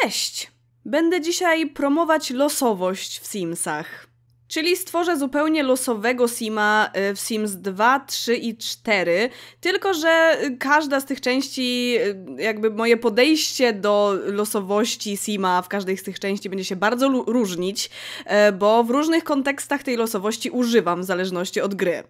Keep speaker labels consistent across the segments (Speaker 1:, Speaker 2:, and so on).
Speaker 1: Cześć! Będę dzisiaj promować losowość w Simsach. Czyli stworzę zupełnie losowego Sima y, w Sims 2, 3 i 4, tylko że każda z tych części, y, jakby moje podejście do losowości Sima w każdej z tych części będzie się bardzo różnić, y, bo w różnych kontekstach tej losowości używam w zależności od gry.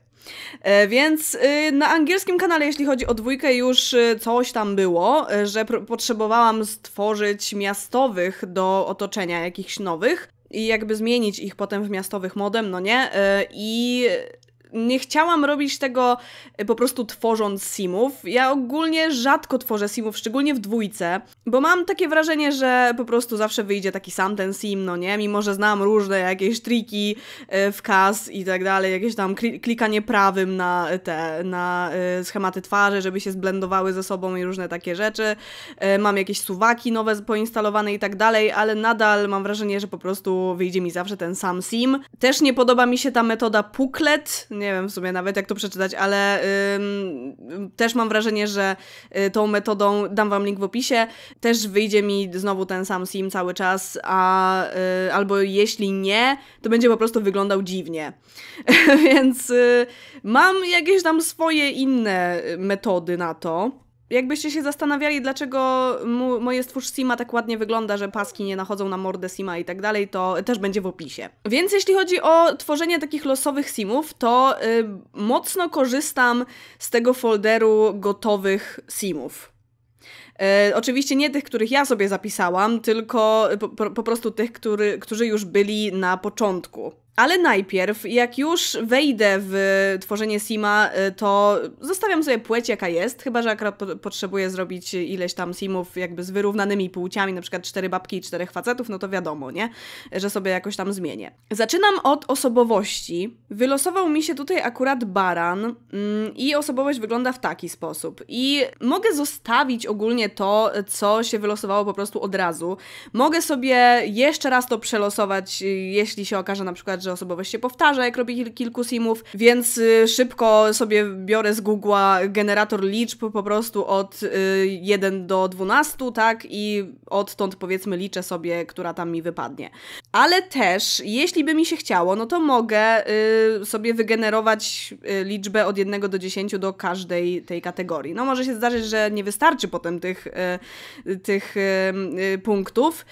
Speaker 1: Więc na angielskim kanale, jeśli chodzi o dwójkę, już coś tam było, że potrzebowałam stworzyć miastowych do otoczenia jakichś nowych i jakby zmienić ich potem w miastowych modem, no nie? Y, I nie chciałam robić tego e, po prostu tworząc simów. Ja ogólnie rzadko tworzę simów, szczególnie w dwójce, bo mam takie wrażenie, że po prostu zawsze wyjdzie taki sam ten sim, no nie? Mimo, że znam różne jakieś triki e, w kas i tak dalej, jakieś tam klikanie prawym na te, na e, schematy twarzy, żeby się zblendowały ze sobą i różne takie rzeczy. Mam jakieś suwaki nowe poinstalowane i tak dalej, ale nadal mam wrażenie, że po prostu wyjdzie mi zawsze ten sam sim. Też nie podoba mi się ta metoda puklet, nie wiem w sumie nawet jak to przeczytać, ale też mam wrażenie, że y, tą metodą, dam wam link w opisie, też wyjdzie mi znowu ten sam sim cały czas, a y, albo jeśli nie, to będzie po prostu wyglądał dziwnie. Więc y, mam jakieś tam swoje inne metody na to jakbyście się zastanawiali, dlaczego moje stwórz Sima tak ładnie wygląda, że paski nie nachodzą na mordę Sima i tak dalej, to też będzie w opisie. Więc jeśli chodzi o tworzenie takich losowych Simów, to y, mocno korzystam z tego folderu gotowych Simów. Y, oczywiście nie tych, których ja sobie zapisałam, tylko po, po prostu tych, który, którzy już byli na początku. Ale najpierw, jak już wejdę w tworzenie Sima, y, to zostawiam sobie płeć jaka jest, chyba że akurat po potrzebuję zrobić ileś tam Simów jakby z wyrównanymi płciami, na przykład cztery babki i czterech facetów, no to wiadomo, nie? Że sobie jakoś tam zmienię. Zaczynam od osobowości. Wylosował mi się tutaj akurat baran mm, i osobowość wygląda w taki sposób. I mogę zostawić ogólnie to, co się wylosowało po prostu od razu. Mogę sobie jeszcze raz to przelosować, y, jeśli się okaże na przykład, że że osobowość się powtarza, jak robię kilku simów, więc y, szybko sobie biorę z Google'a generator liczb po prostu od 1 y, do 12, tak? I odtąd powiedzmy liczę sobie, która tam mi wypadnie. Ale też, jeśli by mi się chciało, no to mogę y, sobie wygenerować liczbę od 1 do 10 do każdej tej kategorii. No może się zdarzyć, że nie wystarczy potem tych, tych punktów,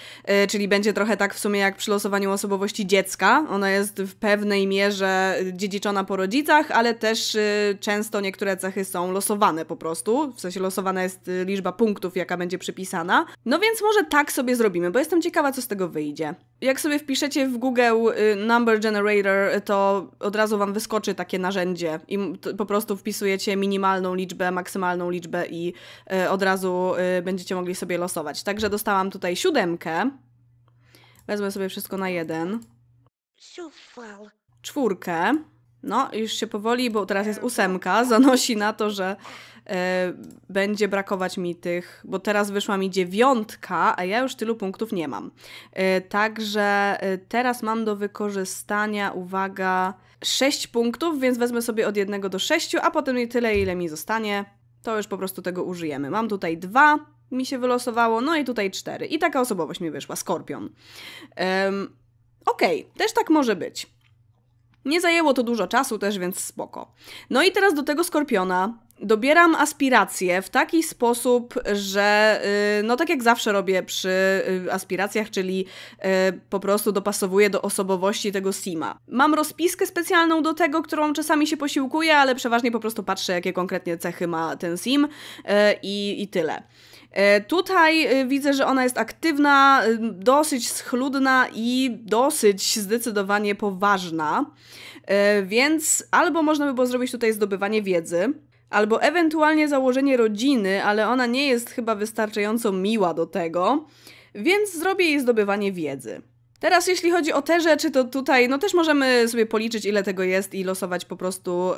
Speaker 1: czyli będzie trochę tak w sumie jak przy losowaniu osobowości dziecka. Ona jest jest w pewnej mierze dziedziczona po rodzicach, ale też y, często niektóre cechy są losowane po prostu, w sensie losowana jest y, liczba punktów, jaka będzie przypisana. No więc może tak sobie zrobimy, bo jestem ciekawa, co z tego wyjdzie. Jak sobie wpiszecie w Google y, Number Generator, to od razu Wam wyskoczy takie narzędzie i po prostu wpisujecie minimalną liczbę, maksymalną liczbę i od razu będziecie mogli sobie losować. Także dostałam tutaj siódemkę. Wezmę sobie wszystko na jeden czwórkę. No, już się powoli, bo teraz jest ósemka, zanosi na to, że e, będzie brakować mi tych, bo teraz wyszła mi dziewiątka, a ja już tylu punktów nie mam. E, także e, teraz mam do wykorzystania, uwaga, sześć punktów, więc wezmę sobie od jednego do sześciu, a potem tyle, ile mi zostanie, to już po prostu tego użyjemy. Mam tutaj dwa, mi się wylosowało, no i tutaj cztery. I taka osobowość mi wyszła, skorpion. Okej, okay, też tak może być. Nie zajęło to dużo czasu też, więc spoko. No i teraz do tego skorpiona dobieram aspiracje w taki sposób, że y, no tak jak zawsze robię przy y, aspiracjach, czyli y, po prostu dopasowuję do osobowości tego sima. Mam rozpiskę specjalną do tego, którą czasami się posiłkuję, ale przeważnie po prostu patrzę, jakie konkretnie cechy ma ten sim i, i tyle. E, tutaj e, widzę, że ona jest aktywna, e, dosyć schludna i dosyć zdecydowanie poważna, więc albo można by było zrobić tutaj zdobywanie wiedzy, albo ewentualnie założenie rodziny, ale ona nie jest chyba wystarczająco miła do tego, więc zrobię jej zdobywanie wiedzy. Teraz jeśli chodzi o te rzeczy, to tutaj no też możemy sobie policzyć ile tego jest i losować po prostu y,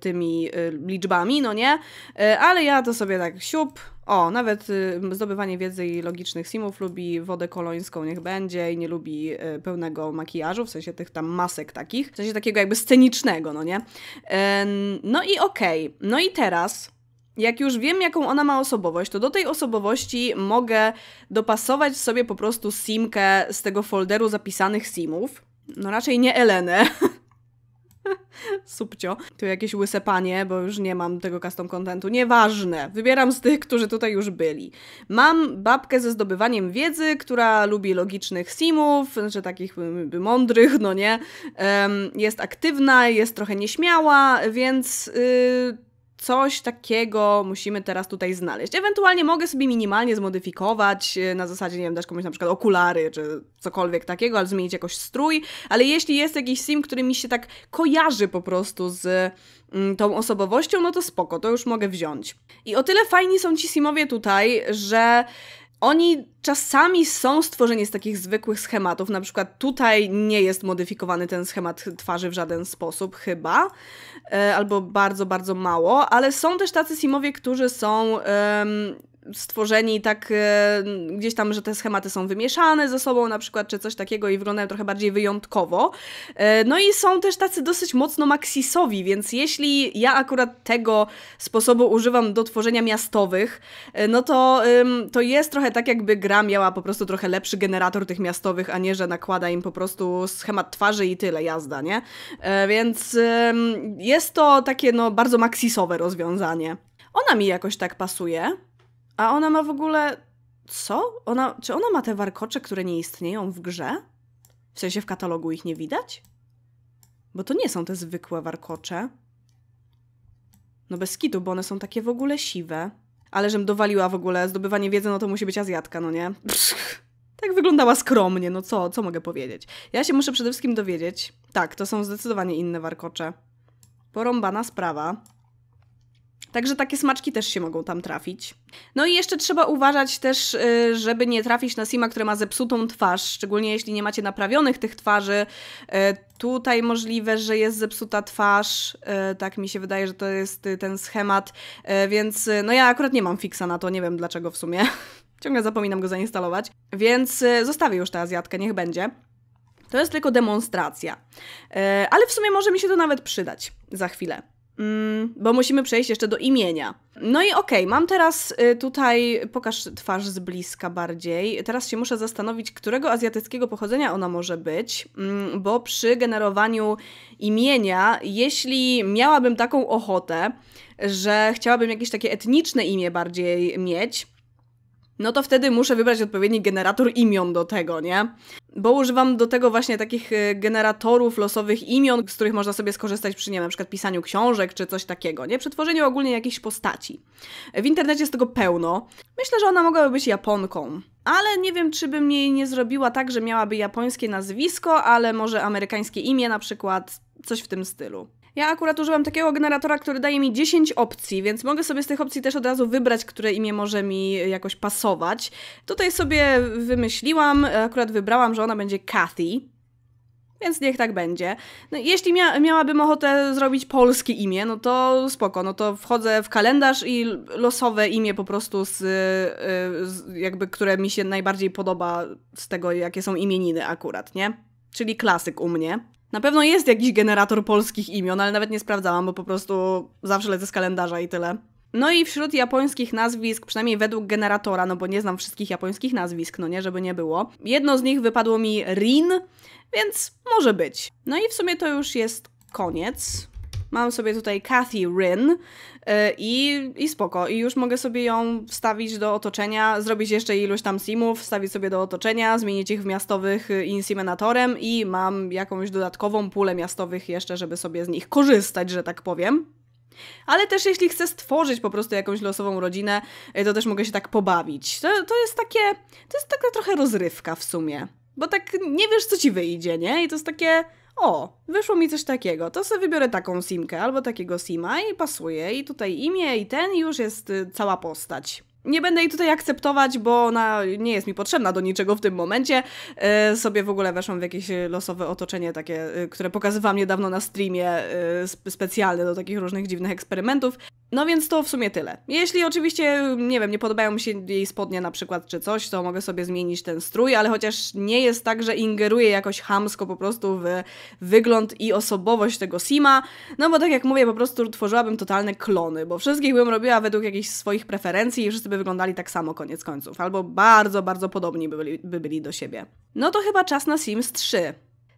Speaker 1: tymi y, liczbami, no nie? Y, ale ja to sobie tak siup, o, nawet zdobywanie wiedzy i logicznych simów lubi wodę kolońską, niech będzie i nie lubi pełnego makijażu, w sensie tych tam masek takich, w sensie takiego jakby scenicznego, no nie? no i okej, okay. no i teraz jak już wiem, jaką ona ma osobowość, to do tej osobowości mogę dopasować sobie po prostu simkę z tego folderu zapisanych simów. No raczej nie Elenę. Subcio. To jakieś łysepanie, bo już nie mam tego custom contentu. Nieważne. Wybieram z tych, którzy tutaj już byli. Mam babkę ze zdobywaniem wiedzy, która lubi logicznych simów, znaczy takich mądrych, no nie. jest aktywna, jest trochę nieśmiała, więc... Yy coś takiego musimy teraz tutaj znaleźć. Ewentualnie mogę sobie minimalnie zmodyfikować, e, na zasadzie, nie wiem, dać komuś na przykład okulary, czy cokolwiek takiego, ale zmienić jakoś strój, ale jeśli jest jakiś sim, który mi się tak kojarzy po prostu z mm, tą osobowością, no to spoko, to już mogę wziąć. I o tyle fajni są ci simowie tutaj, że oni czasami są stworzeni z takich zwykłych schematów, na przykład tutaj nie jest modyfikowany ten schemat twarzy w żaden sposób, chyba, e, albo bardzo, bardzo mało, ale są też tacy simowie, którzy są... Um, stworzeni tak e, gdzieś tam, że te schematy są wymieszane ze sobą na przykład, czy coś takiego i wyglądają trochę bardziej wyjątkowo. E, no i są też tacy dosyć mocno maksisowi więc jeśli ja akurat tego sposobu używam do tworzenia miastowych, e, no to, to jest trochę tak, jakby gra miała po prostu trochę lepszy generator tych miastowych, a nie, że nakłada im po prostu schemat twarzy i tyle, jazda, nie? więc jest to takie no bardzo maksisowe rozwiązanie. Ona mi jakoś tak pasuje. A ona ma w ogóle. Co? Ona, czy ona ma te warkocze, które nie istnieją w grze? W sensie w katalogu ich nie widać? Bo to nie są te zwykłe warkocze. No bez skitu, bo one są takie w ogóle siwe. Ale żem dowaliła w ogóle zdobywanie wiedzy, no to musi być Azjatka, no nie? Psz, tak wyglądała skromnie, no co, co mogę powiedzieć? Ja się muszę przede wszystkim dowiedzieć. Tak, to są zdecydowanie inne warkocze. Porąbana sprawa. Także takie smaczki też się mogą tam trafić. No i jeszcze trzeba uważać też, y, żeby nie trafić na Sima, który ma zepsutą twarz, szczególnie jeśli nie macie naprawionych tych twarzy. Y, tutaj możliwe, że jest zepsuta twarz, y, tak mi się wydaje, że to jest ten schemat, więc no ja akurat nie mam fiksa na to, nie wiem dlaczego w sumie. Ciągle zapominam go zainstalować, więc zostawię już tę Azjatkę, niech będzie. To jest tylko demonstracja, ale w sumie może mi się to nawet przydać za chwilę. Mm, bo musimy przejść jeszcze do imienia. No i okej, okay, mam teraz y, tutaj, pokaż twarz z bliska bardziej. Teraz się muszę zastanowić, którego azjatyckiego pochodzenia ona może być, mm, bo przy generowaniu imienia, jeśli miałabym taką ochotę, że chciałabym jakieś takie etniczne imię bardziej mieć, no to wtedy muszę wybrać odpowiedni generator imion do tego, nie? Bo używam do tego właśnie takich y, generatorów losowych imion, z których można sobie skorzystać przy, nie wiem, na przykład pisaniu książek czy coś takiego, nie? Przetworzeniu ogólnie jakiejś postaci. W internecie jest tego pełno. Myślę, że ona mogłaby być Japonką. Ale nie wiem, czy bym jej nie zrobiła tak, że miałaby japońskie nazwisko, ale może amerykańskie imię na przykład, coś w tym stylu. Ja akurat użyłam takiego generatora, który daje mi 10 opcji, więc mogę sobie z tych opcji też od razu wybrać, które imię może mi jakoś pasować. Tutaj sobie wymyśliłam, akurat wybrałam, że ona będzie Kathy, więc niech tak będzie. No, jeśli mia miałabym ochotę zrobić polskie imię, no to spoko, no to wchodzę w kalendarz i losowe imię po prostu z, y, z jakby, które mi się najbardziej podoba z tego, jakie są imieniny akurat, nie? Czyli klasyk u mnie. Na pewno jest jakiś generator polskich imion, ale nawet nie sprawdzałam, bo po prostu zawsze lecę z kalendarza i tyle. No i wśród japońskich nazwisk, przynajmniej według generatora, no bo nie znam wszystkich japońskich nazwisk, no nie, żeby nie było. Jedno z nich wypadło mi Rin, więc może być. No i w sumie to już jest koniec mam sobie tutaj Kathy Rin y, i, i spoko. I już mogę sobie ją wstawić do otoczenia, zrobić jeszcze iluś tam simów, wstawić sobie do otoczenia, zmienić ich w miastowych y, inseminatorem i mam jakąś dodatkową pulę miastowych jeszcze, żeby sobie z nich korzystać, że tak powiem. Ale też jeśli chcę stworzyć po prostu jakąś losową rodzinę, y, to też mogę się tak pobawić. To, to jest takie, to jest taka trochę rozrywka w sumie. Bo tak nie wiesz, co ci wyjdzie, nie? I to jest takie, o, wyszło mi coś takiego, to sobie wybiorę taką simkę albo takiego sima i pasuje. I tutaj imię i ten i już jest y, cała postać. Nie będę jej tutaj akceptować, bo ona nie jest mi potrzebna do niczego w tym momencie. E, sobie w ogóle weszłam w jakieś y, losowe otoczenie takie, które pokazywałam niedawno na streamie e, specjalne do takich różnych dziwnych eksperymentów. No więc to w sumie tyle. Jeśli oczywiście, nie wiem, nie podobają mi się jej spodnie na przykład czy coś, to mogę sobie zmienić ten strój, ale chociaż nie jest tak, że ingeruję jakoś hamsko po prostu w wygląd i osobowość tego Sima, no bo tak jak mówię, po prostu tworzyłabym totalne klony, bo wszystkich bym robiła według jakichś swoich preferencji i wszyscy by wyglądali tak samo koniec końców, albo bardzo, bardzo podobni by byli, by byli do siebie. No to chyba czas na Sims 3.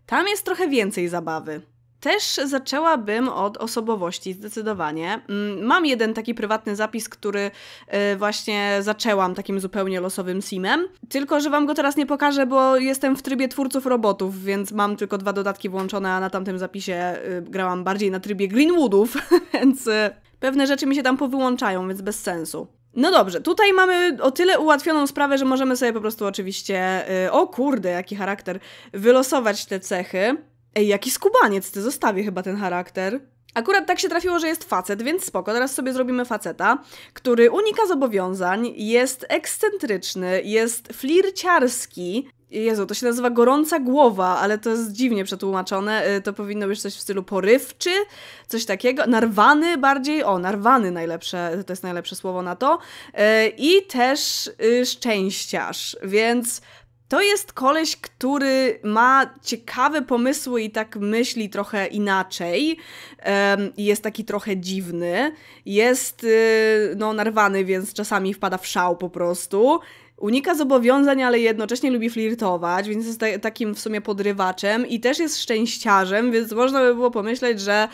Speaker 1: Tam jest trochę więcej zabawy. Też zaczęłabym od osobowości, zdecydowanie. Mm, mam jeden taki prywatny zapis, który y, właśnie zaczęłam takim zupełnie losowym simem, tylko że wam go teraz nie pokażę, bo jestem w trybie twórców robotów, więc mam tylko dwa dodatki włączone, a na tamtym zapisie y, grałam bardziej na trybie Greenwoodów, więc y, pewne rzeczy mi się tam powyłączają, więc bez sensu. No dobrze, tutaj mamy o tyle ułatwioną sprawę, że możemy sobie po prostu oczywiście, o kurde, jaki charakter, wylosować te cechy. Ej, jaki skubaniec, ty zostawię chyba ten charakter. Akurat tak się trafiło, że jest facet, więc spoko, teraz sobie zrobimy faceta, który unika zobowiązań, jest ekscentryczny, jest flirciarski. Jezu, to się nazywa gorąca głowa, ale to jest dziwnie przetłumaczone. Y, to powinno być coś w stylu porywczy, coś takiego. Narwany bardziej, o, narwany najlepsze, to jest najlepsze słowo na to. Y, I też y, szczęściarz, więc to jest koleś, który ma ciekawe pomysły i tak myśli trochę inaczej. Jest taki trochę dziwny. Jest y, no, narwany, więc czasami wpada w szał po prostu. Unika zobowiązań, ale jednocześnie lubi flirtować, więc jest takim w sumie podrywaczem i też jest szczęściarzem, więc można by było pomyśleć, że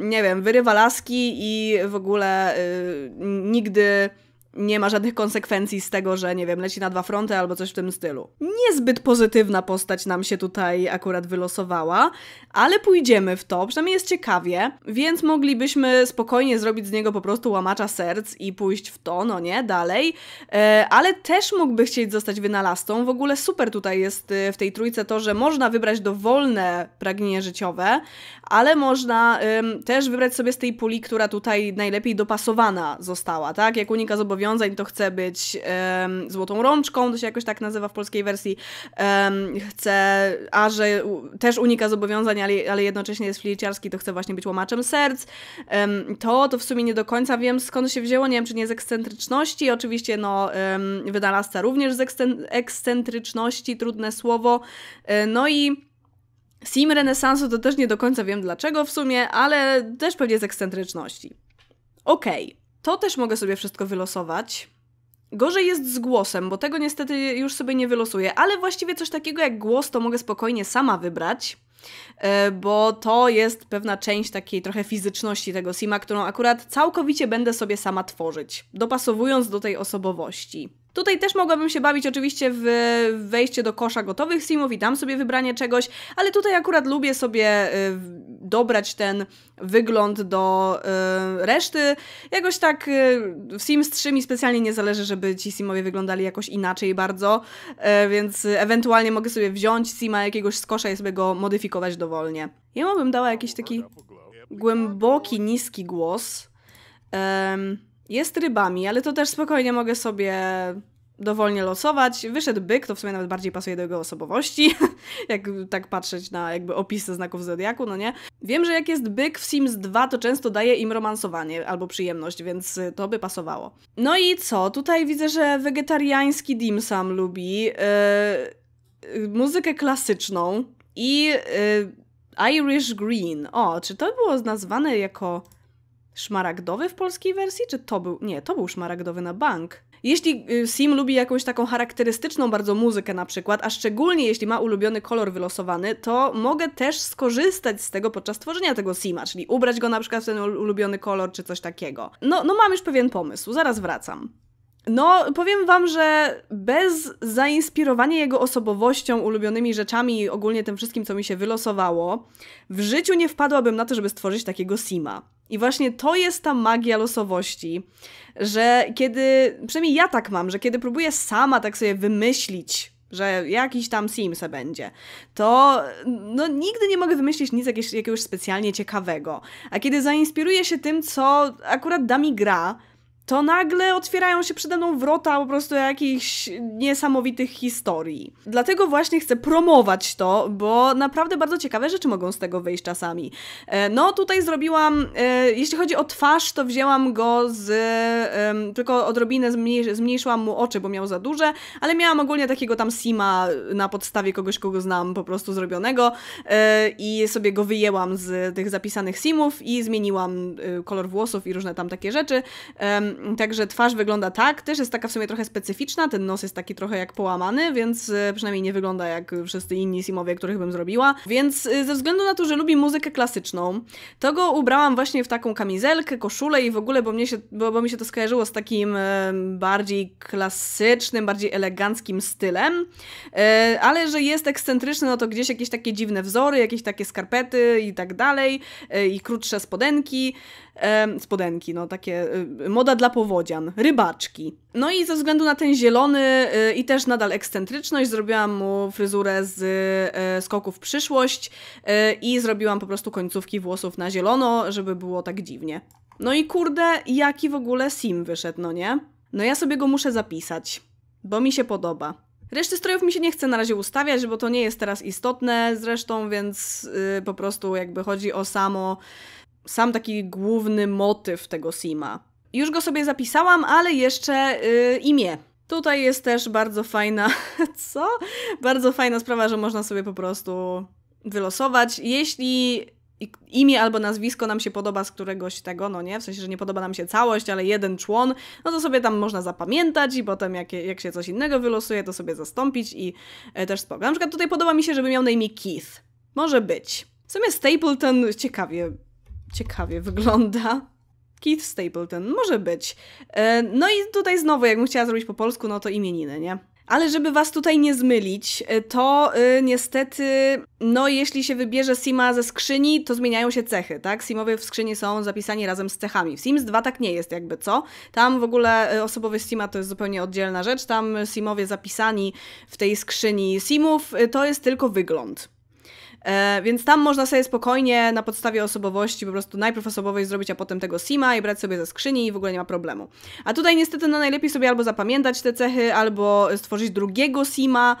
Speaker 1: nie wiem, wyrywa laski i w ogóle y, nigdy nie ma żadnych konsekwencji z tego, że nie wiem, leci na dwa fronty albo coś w tym stylu. Niezbyt pozytywna postać nam się tutaj akurat wylosowała, ale pójdziemy w to, przynajmniej jest ciekawie, więc moglibyśmy spokojnie zrobić z niego po prostu łamacza serc i pójść w to, no nie, dalej, e, ale też mógłby chcieć zostać wynalazcą. W ogóle super tutaj jest e, w tej trójce to, że można wybrać dowolne pragnienie życiowe, ale można też wybrać sobie z tej puli, która tutaj najlepiej dopasowana została, tak? Jak unika zobowiązania powiązań, to chce być um, złotą rączką, to się jakoś tak nazywa w polskiej wersji. Um, chce, a że też unika zobowiązań, ale, ale jednocześnie jest flirciarski, to chce właśnie być łamaczem serc. Um, to, to w sumie nie do końca wiem skąd się wzięło, nie wiem czy nie z ekscentryczności, oczywiście no um, wynalazca również z ekscentryczności, trudne słowo. E, no i Sim renesansu to też nie do końca wiem dlaczego w sumie, ale też pewnie z ekscentryczności. Okej. Okay. To też mogę sobie wszystko wylosować. Gorzej jest z głosem, bo tego niestety już sobie nie wylosuję, ale właściwie coś takiego jak głos to mogę spokojnie sama wybrać, e, bo to jest pewna część takiej trochę fizyczności tego sima, którą akurat całkowicie będę sobie sama tworzyć, dopasowując do tej osobowości. Tutaj też mogłabym się bawić oczywiście w wejście do kosza gotowych simów i tam sobie wybranie czegoś, ale tutaj akurat lubię sobie y, dobrać ten wygląd do y, reszty. Jakoś tak y, w Sims 3 mi specjalnie nie zależy, żeby ci simowie wyglądali jakoś inaczej bardzo, więc ewentualnie mogę sobie wziąć sima jakiegoś z kosza i sobie go modyfikować dowolnie. Ja bym dała jakiś taki głęboki, niski głos. Um, jest rybami, ale to też spokojnie mogę sobie dowolnie losować. Wyszedł byk, to w sumie nawet bardziej pasuje do jego osobowości, jak tak patrzeć na jakby opisy znaków zodiaku, no nie? Wiem, że jak jest byk w Sims 2, to często daje im romansowanie albo przyjemność, więc to by pasowało. No i co? Tutaj widzę, że wegetariański dimsam lubi, yy, muzykę klasyczną i yy, Irish Green. O, czy to było nazwane jako szmaragdowy w polskiej wersji, czy to był... Nie, to był szmaragdowy na bank. Jeśli y, Sim lubi jakąś taką charakterystyczną bardzo muzykę na przykład, a szczególnie jeśli ma ulubiony kolor wylosowany, to mogę też skorzystać z tego podczas tworzenia tego Sima, czyli ubrać go na przykład w ten ulubiony kolor czy coś takiego. No, no mam już pewien pomysł, zaraz wracam. No, powiem wam, że bez zainspirowania jego osobowością, ulubionymi rzeczami i ogólnie tym wszystkim, co mi się wylosowało, w życiu nie wpadłabym na to, żeby stworzyć takiego Sima. I właśnie to jest ta magia losowości, że kiedy, przynajmniej ja tak mam, że kiedy próbuję sama tak sobie wymyślić, że jakiś tam sim se będzie, to no, nigdy nie mogę wymyślić nic jakiegoś, jakiegoś specjalnie ciekawego. A kiedy zainspiruję się tym, co akurat da mi gra, to nagle otwierają się przede mną wrota po prostu jakichś niesamowitych historii. Dlatego właśnie chcę promować to, bo naprawdę bardzo ciekawe rzeczy mogą z tego wyjść czasami. E, no tutaj zrobiłam, e, jeśli chodzi o twarz, to wzięłam go z, tylko odrobinę zmniejszyłam mu oczy, bo miał za duże, ale miałam ogólnie takiego tam sima na podstawie kogoś, kogo znam po prostu zrobionego e, i sobie go wyjęłam z tych zapisanych simów i zmieniłam kolor włosów i różne tam takie rzeczy Y, także twarz wygląda tak, też jest taka w sumie trochę specyficzna, ten nos jest taki trochę jak połamany, więc y, przynajmniej nie wygląda jak wszyscy inni simowie, których bym zrobiła. Więc y, ze względu na to, że lubi muzykę klasyczną, to go ubrałam właśnie w taką kamizelkę, koszulę i w ogóle, bo, mnie się, bo, bo mi się to skojarzyło z takim bardziej klasycznym, bardziej eleganckim stylem, ale że jest ekscentryczny, no to gdzieś jakieś takie dziwne wzory, jakieś takie skarpety i tak dalej, i krótsze spodenki, spodenki, no takie moda dla dla powodzian, rybaczki. No i ze względu na ten zielony y, i też nadal ekscentryczność, zrobiłam mu fryzurę z yy, skoków w przyszłość y, i zrobiłam po prostu końcówki włosów na zielono, żeby było tak dziwnie. No i kurde, jaki w ogóle sim wyszedł, no nie? No ja sobie go muszę zapisać, bo mi się podoba. Reszty strojów mi się nie chce na razie ustawiać, bo to nie jest teraz istotne zresztą, więc y, po prostu jakby chodzi o samo, sam taki główny motyw tego sima. Już go sobie zapisałam, ale jeszcze yy, imię. Tutaj jest też bardzo fajna, co? Bardzo fajna sprawa, że można sobie po prostu wylosować. Jeśli imię albo nazwisko nam się podoba z któregoś tego, no nie, w sensie, że nie podoba nam się całość, ale jeden człon, no to sobie tam można zapamiętać i potem jak, jak się coś innego wylosuje, to sobie zastąpić i e, też spoko. Na przykład tutaj podoba mi się, żeby miał na imię Keith. Może być. W sumie Stapleton ciekawie, ciekawie wygląda. Keith Stapleton, może być. E, no i tutaj znowu, jakbym chciała zrobić po polsku, no to imieniny, nie? Ale żeby was tutaj nie zmylić, e, to e, niestety, no jeśli się wybierze Sima ze skrzyni, to zmieniają się cechy, tak? Simowie w skrzyni są zapisani razem z cechami. W Sims 2 tak nie jest jakby, co? Tam w ogóle osobowy Sima to jest zupełnie oddzielna rzecz, tam Simowie zapisani w tej skrzyni Simów to jest tylko wygląd. E, więc tam można sobie spokojnie na podstawie osobowości po prostu najpierw osobowość zrobić, a potem tego sima i brać sobie ze skrzyni i w ogóle nie ma problemu. A tutaj niestety no najlepiej sobie albo zapamiętać te cechy, albo stworzyć drugiego sima,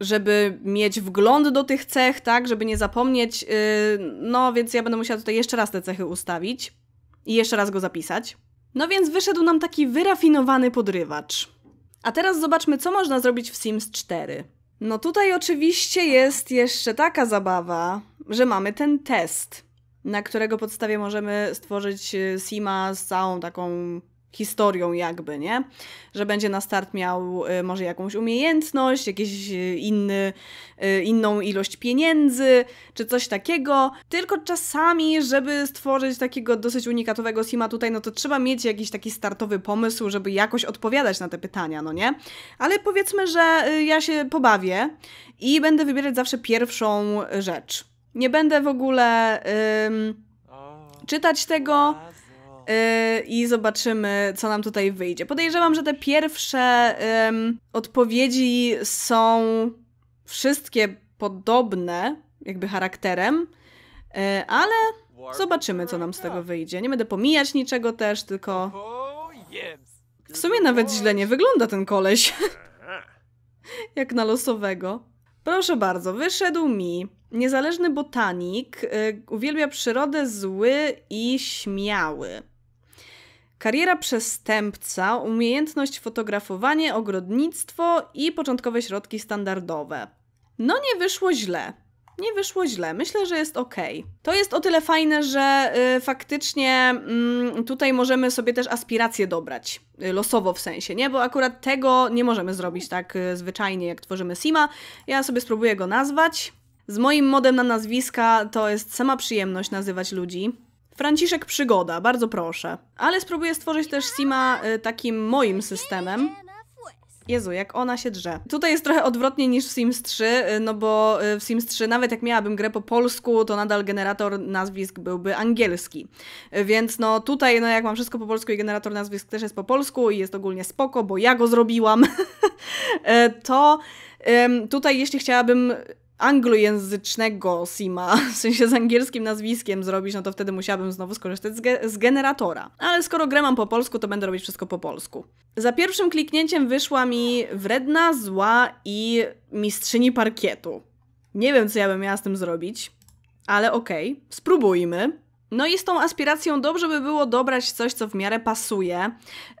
Speaker 1: żeby mieć wgląd do tych cech, tak, żeby nie zapomnieć. Y, no więc ja będę musiała tutaj jeszcze raz te cechy ustawić i jeszcze raz go zapisać. No więc wyszedł nam taki wyrafinowany podrywacz. A teraz zobaczmy, co można zrobić w Sims 4. No tutaj oczywiście jest jeszcze taka zabawa, że mamy ten test, na którego podstawie możemy stworzyć y, Sima z całą taką historią jakby, nie? Że będzie na start miał y, może jakąś umiejętność, jakieś y, inny, y, inną ilość pieniędzy, czy coś takiego. Tylko czasami, żeby stworzyć takiego dosyć unikatowego sima tutaj, no to trzeba mieć jakiś taki startowy pomysł, żeby jakoś odpowiadać na te pytania, no nie? Ale powiedzmy, że ja się pobawię i będę wybierać zawsze pierwszą rzecz. Nie będę w ogóle... Ym, czytać tego, Y, i zobaczymy, co nam tutaj wyjdzie. Podejrzewam, że te pierwsze um, odpowiedzi są wszystkie podobne, jakby charakterem, y, ale zobaczymy, co nam z tego wyjdzie. Nie będę pomijać niczego też, tylko. W sumie nawet źle nie wygląda ten koleś. Jak na losowego. Proszę bardzo, wyszedł mi niezależny botanik, y, uwielbia przyrodę, zły i śmiały. Kariera przestępca, umiejętność fotografowanie, ogrodnictwo i początkowe środki standardowe. No nie wyszło źle. Nie wyszło źle, myślę, że jest ok. To jest o tyle fajne, że y, faktycznie y, tutaj możemy sobie też aspiracje dobrać, y, losowo w sensie, nie? Bo akurat tego nie możemy zrobić tak y, zwyczajnie, jak tworzymy Sima. Ja sobie spróbuję go nazwać. Z moim modem na nazwiska to jest sama przyjemność nazywać ludzi. Franciszek Przygoda, bardzo proszę. Ale spróbuję stworzyć też Sima y, takim moim systemem. Jezu, jak ona się drze. Tutaj jest trochę odwrotnie niż w Sims 3, y, no bo y, w Sims 3 nawet jak miałabym grę po polsku, to nadal generator nazwisk byłby angielski. Więc no tutaj, no jak mam wszystko po polsku i generator nazwisk też jest po polsku i jest ogólnie spoko, bo ja go zrobiłam, to tutaj jeśli chciałabym anglojęzycznego Sima, w sensie z angielskim nazwiskiem zrobić, no to wtedy musiałabym znowu skorzystać z, ge z generatora. Ale skoro grę mam po polsku, to będę robić wszystko po polsku. Za pierwszym kliknięciem wyszła mi wredna, zła i mistrzyni parkietu. Nie wiem, co ja bym miała z tym zrobić, ale okej, okay, spróbujmy. No i z tą aspiracją dobrze by było dobrać coś, co w miarę pasuje,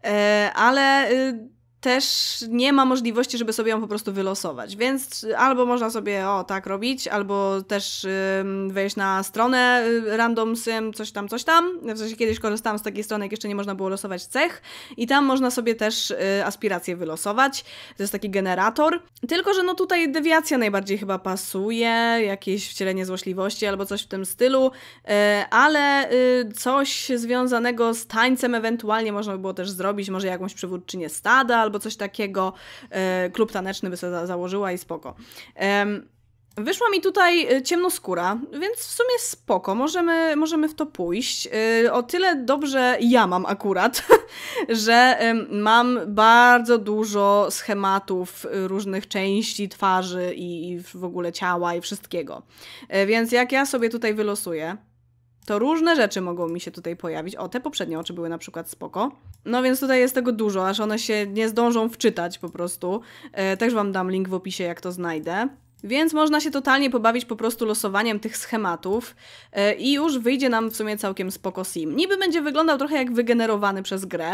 Speaker 1: yy, ale... Yy, też nie ma możliwości, żeby sobie ją po prostu wylosować. Więc albo można sobie o tak robić, albo też wejść na stronę y, random sim, coś tam, coś tam. W sensie kiedyś korzystałam z takiej strony, jak jeszcze nie można było losować cech i tam można sobie też y, aspiracje wylosować. To jest taki generator. Tylko, że no tutaj dewiacja najbardziej chyba pasuje, jakieś wcielenie złośliwości albo coś w tym stylu, y, ale coś związanego z tańcem ewentualnie można by było też zrobić, może jakąś przywódczynię stada albo coś takiego e, klub taneczny by sobie założyła i spoko. Wyszła mi tutaj e, ciemnoskóra, więc w sumie spoko, możemy, możemy w to pójść. E, o tyle dobrze ja mam akurat, że mam bardzo dużo schematów różnych części twarzy i, i w ogóle ciała i wszystkiego. Więc jak ja sobie tutaj wylosuję, to różne rzeczy mogą mi się tutaj pojawić. O, te poprzednie oczy były na przykład spoko. No więc tutaj jest tego dużo, aż one się nie zdążą wczytać po prostu. E, też Wam dam link w opisie, jak to znajdę. Więc można się totalnie pobawić po prostu losowaniem tych schematów e, i już wyjdzie nam w sumie całkiem spoko sim. Niby będzie wyglądał trochę jak wygenerowany przez grę,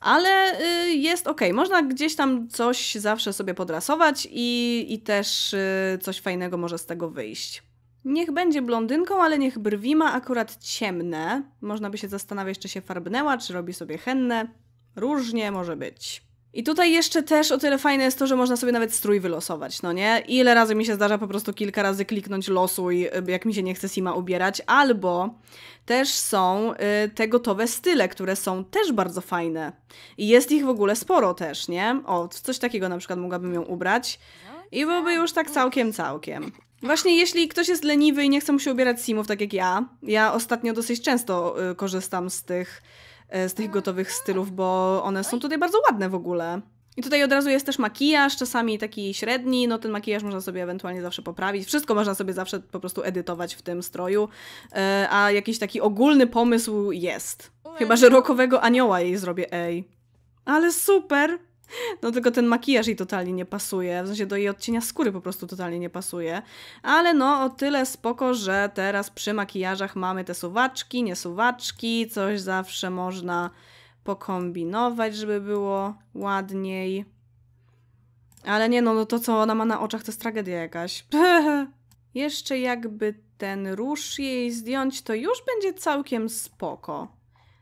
Speaker 1: ale y, jest ok. Można gdzieś tam coś zawsze sobie podrasować i, i też y, coś fajnego może z tego wyjść. Niech będzie blondynką, ale niech brwi ma akurat ciemne. Można by się zastanawiać, czy się farbnęła, czy robi sobie henne. Różnie może być. I tutaj jeszcze też o tyle fajne jest to, że można sobie nawet strój wylosować, no nie? Ile razy mi się zdarza po prostu kilka razy kliknąć losu i y, jak mi się nie chce Sima ubierać, albo też są y, te gotowe style, które są też bardzo fajne. I jest ich w ogóle sporo też, nie? O, coś takiego na przykład mogłabym ją ubrać i byłby już tak całkiem, całkiem. Właśnie jeśli ktoś jest leniwy i nie chce mu się ubierać simów, tak jak ja, ja ostatnio dosyć często y, korzystam z tych, y, z tych gotowych stylów, bo one są tutaj bardzo ładne w ogóle. I tutaj od razu jest też makijaż, czasami taki średni, no ten makijaż można sobie ewentualnie zawsze poprawić, wszystko można sobie zawsze po prostu edytować w tym stroju, y, a jakiś taki ogólny pomysł jest. Chyba, że rokowego anioła jej zrobię, ej. Ale super! No tylko ten makijaż jej totalnie nie pasuje, w sensie do jej odcienia skóry po prostu totalnie nie pasuje. Ale no o tyle spoko, że teraz przy makijażach mamy te suwaczki, nie suwaczki, coś zawsze można pokombinować, żeby było ładniej. Ale nie no, no to co ona ma na oczach to jest tragedia jakaś. Jeszcze jakby ten róż jej zdjąć, to już będzie całkiem spoko.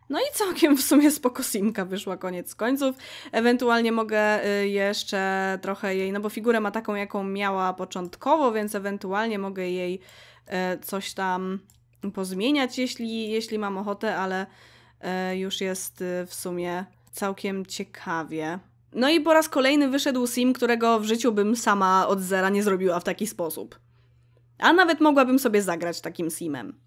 Speaker 1: No i całkiem w sumie spoko simka wyszła koniec końców. Ewentualnie mogę y, jeszcze trochę jej, no bo figurę ma taką, jaką miała początkowo, więc ewentualnie mogę jej y, coś tam pozmieniać, jeśli, jeśli mam ochotę, ale y, już jest w sumie całkiem ciekawie. No i po raz kolejny wyszedł sim, którego w życiu bym sama od zera nie zrobiła w taki sposób. A nawet mogłabym sobie zagrać takim simem.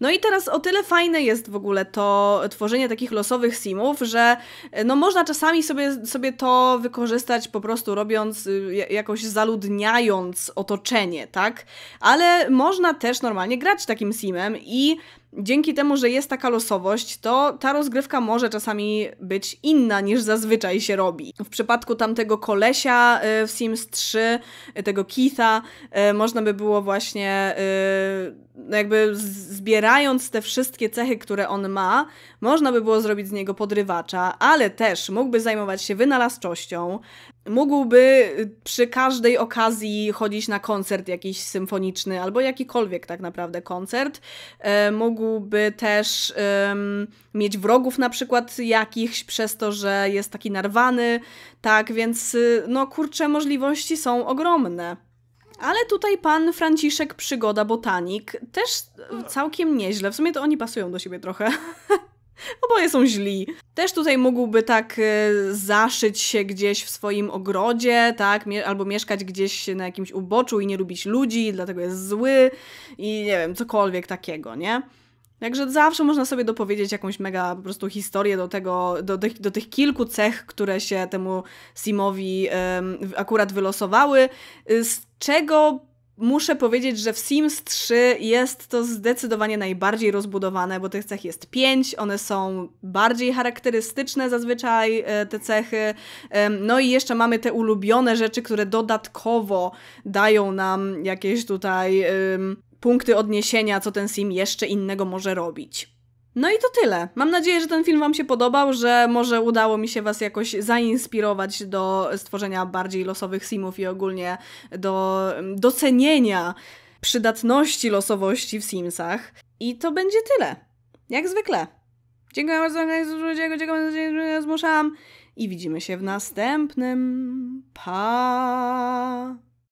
Speaker 1: No i teraz o tyle fajne jest w ogóle to tworzenie takich losowych simów, że e, no można czasami sobie, sobie to wykorzystać po prostu robiąc, y, jakoś zaludniając otoczenie, tak? Ale można też normalnie grać takim simem i dzięki temu, że jest taka losowość, to ta rozgrywka może czasami być inna niż zazwyczaj się robi. W przypadku tamtego kolesia y, w Sims 3, y, tego Keitha, y, można by było właśnie no jakby zbierając te wszystkie cechy, które on ma, można by było zrobić z niego podrywacza, ale też mógłby zajmować się wynalazczością, mógłby y, przy każdej okazji chodzić na koncert jakiś symfoniczny albo jakikolwiek tak naprawdę koncert. E, mógłby też um, mieć wrogów na przykład jakichś przez to, że jest taki narwany, tak więc y, no kurczę, możliwości są ogromne. Ale tutaj pan Franciszek Przygoda Botanik też no. całkiem nieźle. W sumie to oni pasują do siebie trochę. Oboje są źli. Też tutaj mógłby tak e, zaszyć się gdzieś w swoim ogrodzie, tak? Albo mieszkać gdzieś na jakimś uboczu i nie lubić ludzi, dlatego jest zły i nie wiem, cokolwiek takiego, nie? Także zawsze można sobie dopowiedzieć jakąś mega po prostu historię do tego, do, tych, do tych kilku cech, które się temu Simowi um, akurat wylosowały, y, z czego muszę powiedzieć, że w Sims 3 jest to zdecydowanie najbardziej rozbudowane, bo tych cech jest 5, one są bardziej charakterystyczne zazwyczaj, e, te cechy. No i jeszcze mamy te ulubione rzeczy, które dodatkowo dają nam jakieś tutaj punkty odniesienia, co ten Sim jeszcze innego może robić. No i to tyle. Mam nadzieję, że ten film Wam się podobał, że może udało mi się Was jakoś zainspirować do stworzenia bardziej losowych simów i ogólnie do mm, docenienia przydatności losowości w Simsach. I to będzie tyle. Jak zwykle. Dziękuję bardzo, dziękuję, dziękuję, zmuszałam. I widzimy się w następnym. Pa!